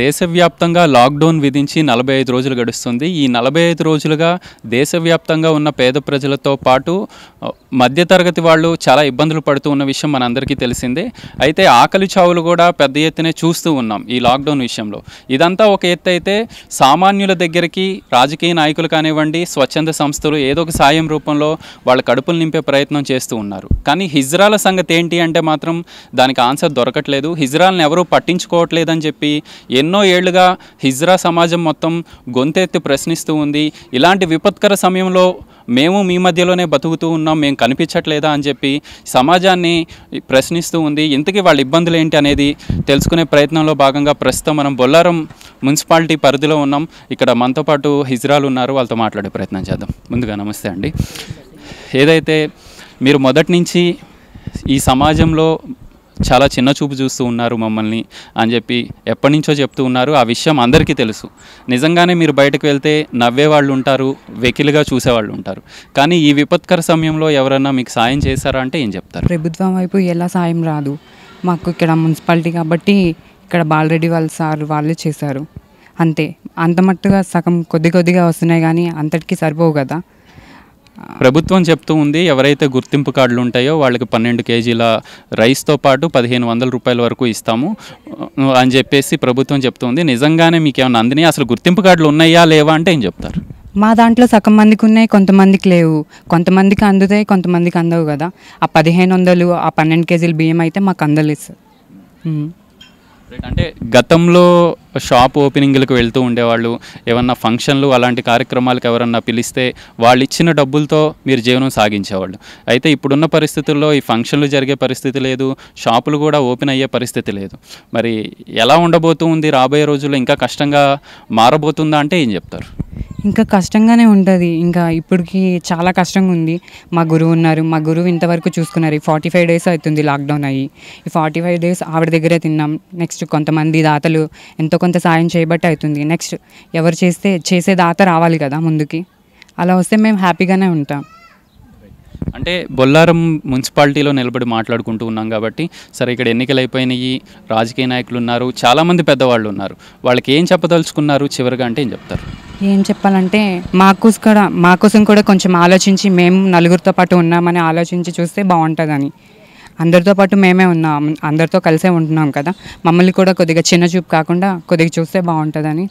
దేశవ్యాప్తంగా లాక్డౌన్ విధించి నలభై ఐదు రోజులు గడుస్తుంది ఈ నలభై ఐదు రోజులుగా దేశవ్యాప్తంగా ఉన్న పేద ప్రజలతో పాటు మధ్యతరగతి వాళ్ళు చాలా ఇబ్బందులు పడుతూ ఉన్న విషయం మనందరికీ తెలిసిందే అయితే ఆకలి చావులు కూడా పెద్ద ఎత్తునే చూస్తూ ఉన్నాం ఈ లాక్డౌన్ విషయంలో ఇదంతా ఒక ఎత్తు అయితే సామాన్యుల దగ్గరికి రాజకీయ నాయకులు కానివ్వండి స్వచ్ఛంద సంస్థలు ఏదో ఒక సాయం రూపంలో వాళ్ళ కడుపులు నింపే ప్రయత్నం చేస్తూ ఉన్నారు కానీ హిజ్రాల సంగతి ఏంటి అంటే మాత్రం దానికి ఆన్సర్ దొరకట్లేదు హిజ్రాలను ఎవరూ పట్టించుకోవట్లేదని చెప్పి ఎన్నో ఏళ్లుగా హిజ్రా సమాజం మొత్తం గొంతెత్తి ప్రశ్నిస్తూ ఉంది ఇలాంటి విపత్కర సమయంలో మేము మీ మధ్యలోనే బతుకుతూ ఉన్నాం మేము కనిపించట్లేదా అని చెప్పి సమాజాన్ని ప్రశ్నిస్తూ ఉంది ఇంతకీ వాళ్ళ ఇబ్బందులు ఏంటి అనేది తెలుసుకునే ప్రయత్నంలో భాగంగా ప్రస్తుతం మనం బొల్లారం మున్సిపాలిటీ పరిధిలో ఉన్నాం ఇక్కడ మనతో పాటు హిజ్రాలు ఉన్నారు వాళ్ళతో మాట్లాడే ప్రయత్నం చేద్దాం ముందుగా నమస్తే అండి ఏదైతే మీరు మొదటి నుంచి ఈ సమాజంలో చాలా చిన్న చూపు చూస్తూ ఉన్నారు మమ్మల్ని అని చెప్పి ఎప్పటి నుంచో చెప్తూ ఉన్నారు ఆ విషయం అందరికీ తెలుసు నిజంగానే మీరు బయటకు వెళ్తే నవ్వేవాళ్ళు ఉంటారు వెకిలిగా చూసేవాళ్ళు ఉంటారు కానీ ఈ విపత్కర సమయంలో ఎవరన్నా మీకు సాయం చేశారా అంటే ఏం చెప్తారు ప్రభుత్వం వైపు ఎలా సాయం రాదు మాకు ఇక్కడ మున్సిపాలిటీ కాబట్టి ఇక్కడ బాలరెడ్డి వాళ్ళ సార్ వాళ్ళే చేశారు అంతే అంత మట్టుగా సగం కొద్ది కొద్దిగా వస్తున్నాయి కానీ అంతటికీ సరిపోవు కదా ప్రభుత్వం చెప్తూ ఉంది ఎవరైతే గుర్తింపు కార్డులు ఉంటాయో వాళ్ళకి పన్నెండు కేజీల రైస్తో పాటు పదిహేను వందల రూపాయల వరకు ఇస్తాము అని చెప్పేసి ప్రభుత్వం చెప్తుంది నిజంగానే మీకు ఏమైనా అందినాయి అసలు గుర్తింపు కార్డులు ఉన్నాయా లేవా అంటే ఏం చెప్తారు మా దాంట్లో సగం మందికి ఉన్నాయి కొంతమందికి లేవు కొంతమందికి అందుతాయి కొంతమందికి అందవు కదా ఆ పదిహేను వందలు ఆ పన్నెండు కేజీల బియ్యం అయితే మాకు అందలేదు సార్ అంటే గతంలో షాప్ ఓపెనింగ్లకు వెళ్తూ ఉండేవాళ్ళు ఏమన్నా ఫంక్షన్లు అలాంటి కార్యక్రమాలకు ఎవరన్నా పిలిస్తే వాళ్ళు ఇచ్చిన డబ్బులతో మీరు జీవనం సాగించేవాళ్ళు అయితే ఇప్పుడున్న పరిస్థితుల్లో ఈ ఫంక్షన్లు జరిగే పరిస్థితి లేదు షాపులు కూడా ఓపెన్ అయ్యే పరిస్థితి లేదు మరి ఎలా ఉండబోతుంది రాబోయే రోజుల్లో ఇంకా కష్టంగా మారబోతుందా అంటే ఏం చెప్తారు ఇంకా కష్టంగానే ఉంటుంది ఇంకా ఇప్పటికి చాలా కష్టంగా ఉంది మా గురువు ఉన్నారు మా గురువు ఇంతవరకు చూసుకున్నారు ఈ ఫార్టీ ఫైవ్ డేస్ అవుతుంది లాక్డౌన్ అయ్యి ఈ ఫార్టీ ఫైవ్ డేస్ ఆవిడ దగ్గరే తిన్నాం నెక్స్ట్ కొంతమంది దాతలు ఎంతో కొంత సాయం చేయబట్టి అవుతుంది నెక్స్ట్ ఎవరు చేస్తే చేసే దాత రావాలి కదా ముందుకి అలా వస్తే మేము హ్యాపీగానే ఉంటాం అంటే బొల్లారం మున్సిపాలిటీలో నిలబడి మాట్లాడుకుంటూ ఉన్నాం కాబట్టి సరే ఇక్కడ ఎన్నికలు అయిపోయినాయి రాజకీయ నాయకులు ఉన్నారు చాలామంది పెద్దవాళ్ళు ఉన్నారు వాళ్ళకి ఏం చెప్పదలుచుకున్నారు చివరిగా అంటే ఏం చెప్తారు ఏం చెప్పాలంటే కోసం కూడా మా కోసం కూడా కొంచెం ఆలోచించి మేము నలుగురితో పాటు ఉన్నామని ఆలోచించి చూస్తే బాగుంటుందని అందరితో పాటు మేమే ఉన్నాం అందరితో కలిసే ఉంటున్నాం కదా మమ్మల్ని కూడా కొద్దిగా చిన్న చూపు కాకుండా కొద్దిగా చూస్తే బాగుంటుందని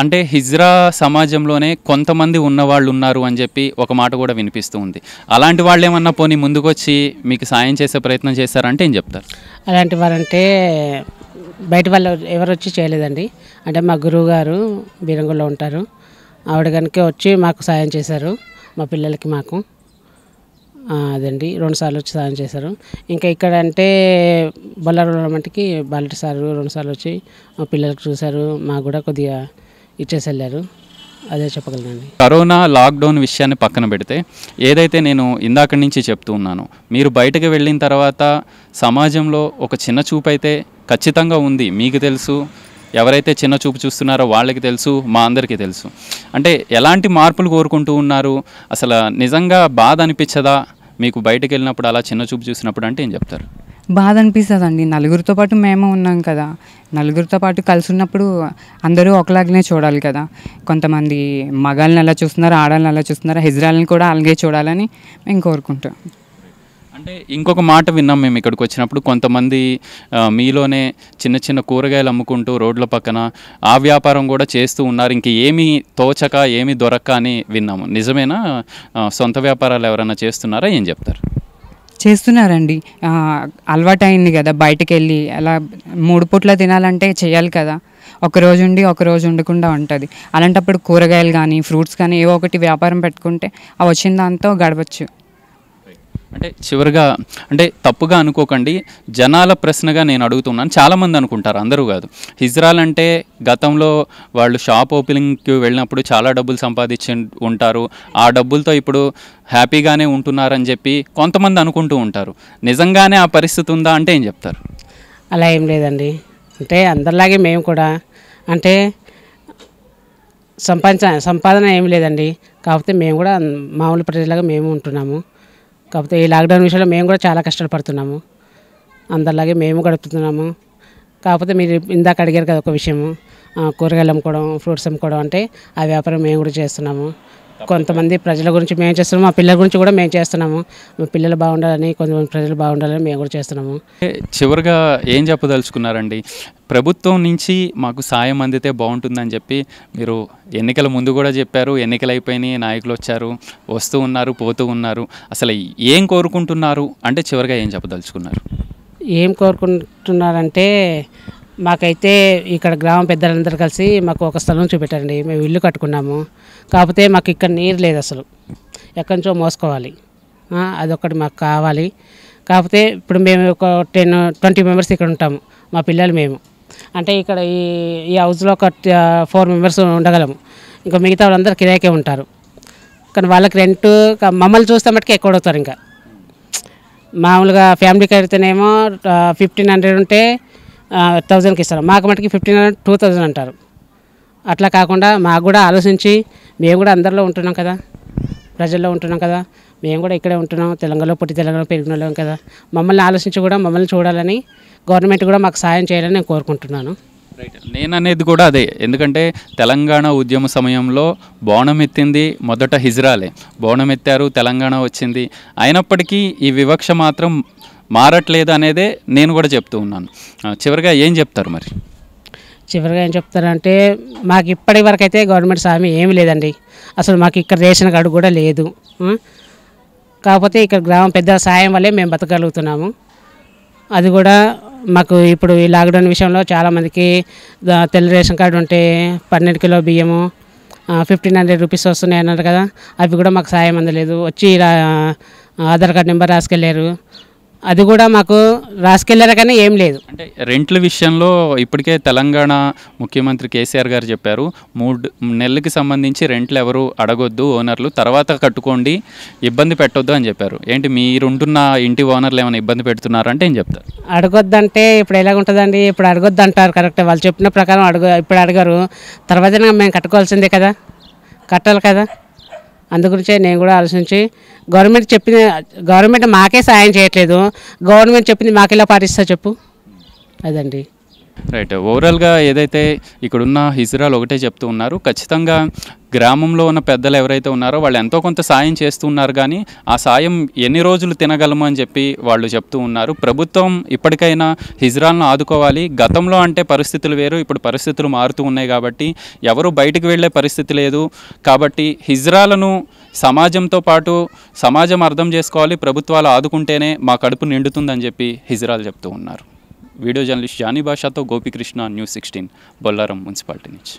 అంటే హిజ్రా సమాజంలోనే కొంతమంది ఉన్నవాళ్ళు ఉన్నారు అని చెప్పి ఒక మాట కూడా వినిపిస్తూ ఉంది అలాంటి వాళ్ళు ఏమన్నా పోనీ ముందుకొచ్చి మీకు సాయం చేసే ప్రయత్నం చేస్తారంటే ఏం చెప్తారు అలాంటి వారంటే బయట వాళ్ళు ఎవరు వచ్చి చేయలేదండి అంటే మా గురువు గారు బీరంగులో ఉంటారు ఆవిడ కనుక వచ్చి మాకు సాయం చేశారు మా పిల్లలకి మాకు అదండి రెండుసార్లు వచ్చి సాయం చేశారు ఇంకా ఇక్కడ అంటే బొల్లారంలో మటుకి బాలటి సారు రెండుసార్లు వచ్చి మా పిల్లలకు చూశారు మాకు కూడా కొద్దిగా ఇచ్చేసి వెళ్ళారు అదే చెప్పగలనండి కరోనా లాక్డౌన్ విషయాన్ని పక్కన పెడితే ఏదైతే నేను ఇందాక నుంచి చెప్తూ ఉన్నాను మీరు బయటకు వెళ్ళిన తర్వాత సమాజంలో ఒక చిన్న చూపు అయితే ఖచ్చితంగా ఉంది మీకు తెలుసు ఎవరైతే చిన్న చూపు చూస్తున్నారో వాళ్ళకి తెలుసు మా అందరికీ తెలుసు అంటే ఎలాంటి మార్పులు కోరుకుంటూ ఉన్నారు అసలు నిజంగా బాధ అనిపించదా మీకు బయటకు వెళ్ళినప్పుడు అలా చిన్న చూపు చూసినప్పుడు అంటే ఏం చెప్తారు బాధ అనిపిస్తుంది అండి నలుగురితో పాటు మేము ఉన్నాం కదా నలుగురితో పాటు కలిసి ఉన్నప్పుడు అందరూ ఒకలాగనే చూడాలి కదా కొంతమంది మగాళ్ళని ఎలా చూస్తున్నారు ఆడాలని ఎలా చూస్తున్నారు హిజ్రాలని కూడా అలాగే చూడాలని మేము కోరుకుంటాం అంటే ఇంకొక మాట విన్నాం మేము ఇక్కడికి వచ్చినప్పుడు కొంతమంది మీలోనే చిన్న చిన్న కూరగాయలు అమ్ముకుంటూ రోడ్ల పక్కన ఆ వ్యాపారం కూడా చేస్తూ ఉన్నారు ఇంక ఏమీ తోచక ఏమీ దొరక్క అని విన్నాము నిజమేనా సొంత వ్యాపారాలు ఎవరైనా చేస్తున్నారా ఏం చెప్తారు చేస్తున్నారండి అలవాటు అయింది కదా బయటకు వెళ్ళి అలా మూడు పూట్ల తినాలంటే చేయాలి కదా ఒక రోజు ఉండి ఒక రోజు ఉండకుండా ఉంటుంది అలాంటప్పుడు కూరగాయలు కానీ ఫ్రూట్స్ కానీ ఏవో ఒకటి వ్యాపారం పెట్టుకుంటే అవి వచ్చిన దాంతో గడవచ్చు అంటే చివరిగా అంటే తప్పుగా అనుకోకండి జనాల ప్రశ్నగా నేను అడుగుతున్నాను చాలామంది అనుకుంటారు అందరూ కాదు హిజ్రాల్ అంటే గతంలో వాళ్ళు షాప్ ఓపెనింగ్కి వెళ్ళినప్పుడు చాలా డబ్బులు సంపాదించి ఉంటారు ఆ డబ్బులతో ఇప్పుడు హ్యాపీగానే ఉంటున్నారని చెప్పి కొంతమంది అనుకుంటూ ఉంటారు నిజంగానే ఆ పరిస్థితి ఉందా అంటే ఏం చెప్తారు అలా ఏం లేదండి అంటే అందరిలాగే మేము కూడా అంటే సంపాదించ సంపాదన ఏం లేదండి కాకపోతే మేము కూడా మామూలు ప్రజలాగా మేము ఉంటున్నాము కాకపోతే ఈ లాక్డౌన్ విషయంలో మేము కూడా చాలా కష్టపడుతున్నాము అందరిలాగే మేము గడుపుతున్నాము కాకపోతే మీరు ఇందాక అడిగారు కదా ఒక విషయము కూరగాయలు అమ్ముకోవడం ఫ్రూట్స్ అమ్ముకోవడం అంటే ఆ వ్యాపారం మేము కూడా చేస్తున్నాము కొంతమంది ప్రజల గురించి మేము చేస్తున్నాము మా పిల్లల గురించి కూడా మేము చేస్తున్నాము మా పిల్లలు బాగుండాలని కొంతమంది ప్రజలు బాగుండాలని మేము కూడా చేస్తున్నాము చివరిగా ఏం చెప్పదలుచుకున్నారండి ప్రభుత్వం నుంచి మాకు సాయం అందితే బాగుంటుందని చెప్పి మీరు ఎన్నికల ముందు కూడా చెప్పారు ఎన్నికలు అయిపోయినాయి నాయకులు వచ్చారు వస్తూ ఉన్నారు పోతూ ఉన్నారు అసలు ఏం కోరుకుంటున్నారు అంటే చివరిగా ఏం చెప్పదలుచుకున్నారు ఏం కోరుకుంటున్నారంటే మాకైతే ఇక్కడ గ్రామ పెద్దలందరూ కలిసి మాకు ఒక స్థలం చూపెట్టారండి మేము ఇల్లు కట్టుకున్నాము కాకపోతే మాకు ఇక్కడ నీరు లేదు అసలు ఎక్కడి నుంచో మోసుకోవాలి అదొకటి మాకు కావాలి కాకపోతే ఇప్పుడు మేము ఒక టెన్ ట్వంటీ మెంబర్స్ ఇక్కడ ఉంటాము మా పిల్లలు మేము అంటే ఇక్కడ ఈ ఈ హౌస్లో ఒక ఫోర్ మెంబర్స్ ఉండగలము ఇంకా మిగతా వాళ్ళందరూ కిరాయికే ఉంటారు కానీ వాళ్ళకి రెంట్ మమ్మల్ని చూస్తే మట్టుకే ఎక్కువ అవుతారు ఇంకా మామూలుగా ఫ్యామిలీకి అయితేనేమో ఫిఫ్టీన్ హండ్రెడ్ ఉంటే థౌజండ్కి ఇస్తారు మాకు మటుకి ఫిఫ్టీన్ హండ్రెడ్ టూ థౌజండ్ అంటారు అట్లా కాకుండా మాకు కూడా ఆలోచించి మేము కూడా అందరిలో ఉంటున్నాం కదా ప్రజల్లో ఉంటున్నాం కదా మేము కూడా ఇక్కడే ఉంటున్నాం తెలంగాణలో పుట్టి తెలంగాణలో పెరిగిన వాళ్ళం కదా మమ్మల్ని ఆలోచించి కూడా మమ్మల్ని చూడాలని గవర్నమెంట్ కూడా మాకు సాయం చేయాలని నేను కోరుకుంటున్నాను నేను అనేది కూడా అదే ఎందుకంటే తెలంగాణ ఉద్యమ సమయంలో బోనం ఎత్తింది మొదట హిజ్రాలే బోనం ఎత్తారు తెలంగాణ వచ్చింది అయినప్పటికీ ఈ వివక్ష మాత్రం మారట్లేదు అనేదే నేను కూడా చెప్తూ ఉన్నాను చివరిగా ఏం చెప్తారు మరి చివరిగా ఏం చెప్తారంటే మాకు ఇప్పటి వరకు అయితే గవర్నమెంట్ సామి ఏమి లేదండి అసలు మాకు ఇక్కడ రేషన్ కార్డు కూడా లేదు కాకపోతే ఇక్కడ గ్రామం పెద్ద సాయం వల్లే మేము బతకగలుగుతున్నాము అది కూడా మాకు ఇప్పుడు ఈ లాక్డౌన్ విషయంలో చాలామందికి తెల్ల రేషన్ కార్డు ఉంటే పన్నెండు కిలో బియ్యము ఫిఫ్టీన్ హండ్రెడ్ రూపీస్ వస్తున్నాయి అన్నారు కదా అవి కూడా మాకు సాయం అందలేదు వచ్చి ఆధార్ కార్డు నెంబర్ రాసుకెళ్ళారు అది కూడా మాకు కానీ ఏం లేదు అంటే రెంట్ల విషయంలో ఇప్పటికే తెలంగాణ ముఖ్యమంత్రి కేసీఆర్ గారు చెప్పారు మూడు నెలలకి సంబంధించి రెంట్లు ఎవరు అడగొద్దు ఓనర్లు తర్వాత కట్టుకోండి ఇబ్బంది పెట్టొద్దు అని చెప్పారు ఏంటి మీరుంటున్న ఇంటి ఓనర్లు ఏమైనా ఇబ్బంది పెడుతున్నారంటే ఏం చెప్తారు అడగొద్దంటే ఇప్పుడు ఎలాగుంటుందండి ఇప్పుడు అడగొద్దు అంటారు కరెక్ట్ వాళ్ళు చెప్పిన ప్రకారం అడుగు ఇప్పుడు అడగరు తర్వాత మేము కట్టుకోవాల్సిందే కదా కట్టాలి కదా అందుగురించే నేను కూడా ఆలోచించి గవర్నమెంట్ చెప్పిన గవర్నమెంట్ మాకే సాయం చేయట్లేదు గవర్నమెంట్ చెప్పింది మాకు ఇలా పాటిస్తా చెప్పు అదండి రైట్ ఓవరాల్గా ఏదైతే ఇక్కడున్న హిజ్రాలు ఒకటే చెప్తూ ఉన్నారు ఖచ్చితంగా గ్రామంలో ఉన్న పెద్దలు ఎవరైతే ఉన్నారో వాళ్ళు ఎంతో కొంత సాయం చేస్తున్నారు కానీ ఆ సాయం ఎన్ని రోజులు తినగలము అని చెప్పి వాళ్ళు చెప్తూ ఉన్నారు ప్రభుత్వం ఇప్పటికైనా హిజ్రాలను ఆదుకోవాలి గతంలో అంటే పరిస్థితులు వేరు ఇప్పుడు పరిస్థితులు మారుతూ ఉన్నాయి కాబట్టి ఎవరు బయటకు వెళ్ళే పరిస్థితి లేదు కాబట్టి హిజ్రాలను సమాజంతో పాటు సమాజం అర్థం చేసుకోవాలి ప్రభుత్వాలు ఆదుకుంటేనే మా కడుపు నిండుతుందని చెప్పి హిజ్రాలు చెప్తూ ఉన్నారు వీడియో జర్నలిస్ట్ జానీ భాషతో Gopikrishna news sixteen Bollaram municipality నుంచి